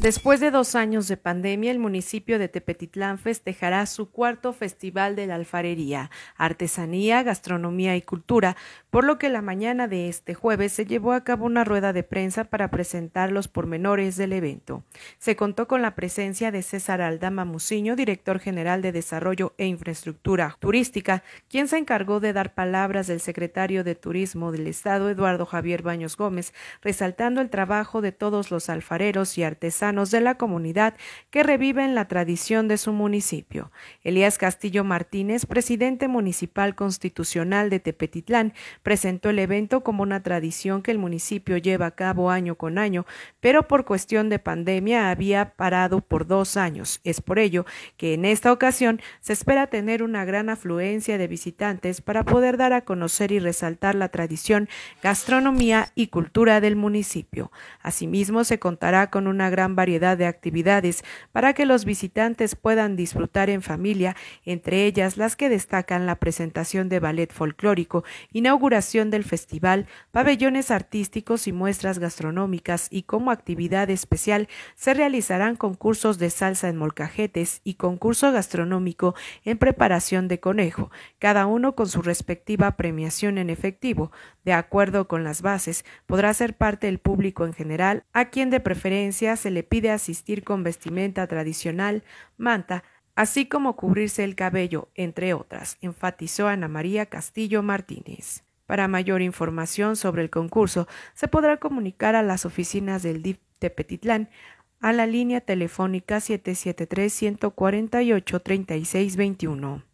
Después de dos años de pandemia, el municipio de Tepetitlán festejará su cuarto Festival de la Alfarería, Artesanía, Gastronomía y Cultura, por lo que la mañana de este jueves se llevó a cabo una rueda de prensa para presentar los pormenores del evento. Se contó con la presencia de César Aldama Muciño, director general de Desarrollo e Infraestructura Turística, quien se encargó de dar palabras del secretario de Turismo del Estado, Eduardo Javier Baños Gómez, resaltando el trabajo de todos los alfareros y artesanos de la comunidad que reviven la tradición de su municipio. Elías Castillo Martínez, presidente municipal constitucional de Tepetitlán, presentó el evento como una tradición que el municipio lleva a cabo año con año, pero por cuestión de pandemia había parado por dos años. Es por ello que en esta ocasión se espera tener una gran afluencia de visitantes para poder dar a conocer y resaltar la tradición, gastronomía y cultura del municipio. Asimismo, se contará con una gran variedad de actividades para que los visitantes puedan disfrutar en familia, entre ellas las que destacan la presentación de ballet folclórico, inauguración del festival, pabellones artísticos y muestras gastronómicas y como actividad especial se realizarán concursos de salsa en molcajetes y concurso gastronómico en preparación de conejo, cada uno con su respectiva premiación en efectivo. De acuerdo con las bases, podrá ser parte el público en general a quien de preferencia se le pide asistir con vestimenta tradicional, manta, así como cubrirse el cabello, entre otras, enfatizó Ana María Castillo Martínez. Para mayor información sobre el concurso, se podrá comunicar a las oficinas del DIP Petitlán a la línea telefónica 773 148 3621.